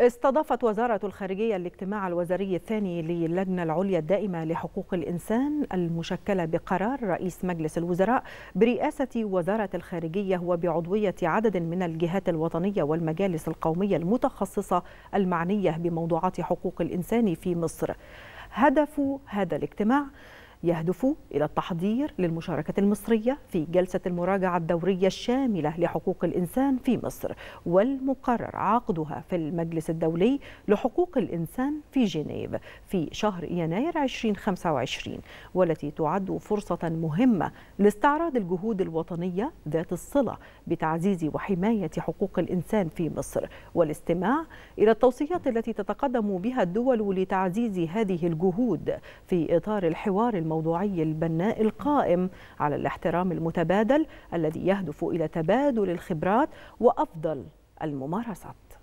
استضافت وزارة الخارجية الاجتماع الوزاري الثاني للجنة العليا الدائمة لحقوق الإنسان المشكلة بقرار رئيس مجلس الوزراء برئاسة وزارة الخارجية وبعضوية عدد من الجهات الوطنية والمجالس القومية المتخصصة المعنية بموضوعات حقوق الإنسان في مصر هدف هذا الاجتماع يهدف إلى التحضير للمشاركة المصرية في جلسة المراجعة الدورية الشاملة لحقوق الإنسان في مصر والمقرر عقدها في المجلس الدولي لحقوق الإنسان في جنيف في شهر يناير 2025 والتي تعد فرصة مهمة لاستعراض الجهود الوطنية ذات الصلة بتعزيز وحماية حقوق الإنسان في مصر والاستماع إلى التوصيات التي تتقدم بها الدول لتعزيز هذه الجهود في إطار الحوار الم... الموضوعي البناء القائم على الاحترام المتبادل الذي يهدف إلى تبادل الخبرات وأفضل الممارسات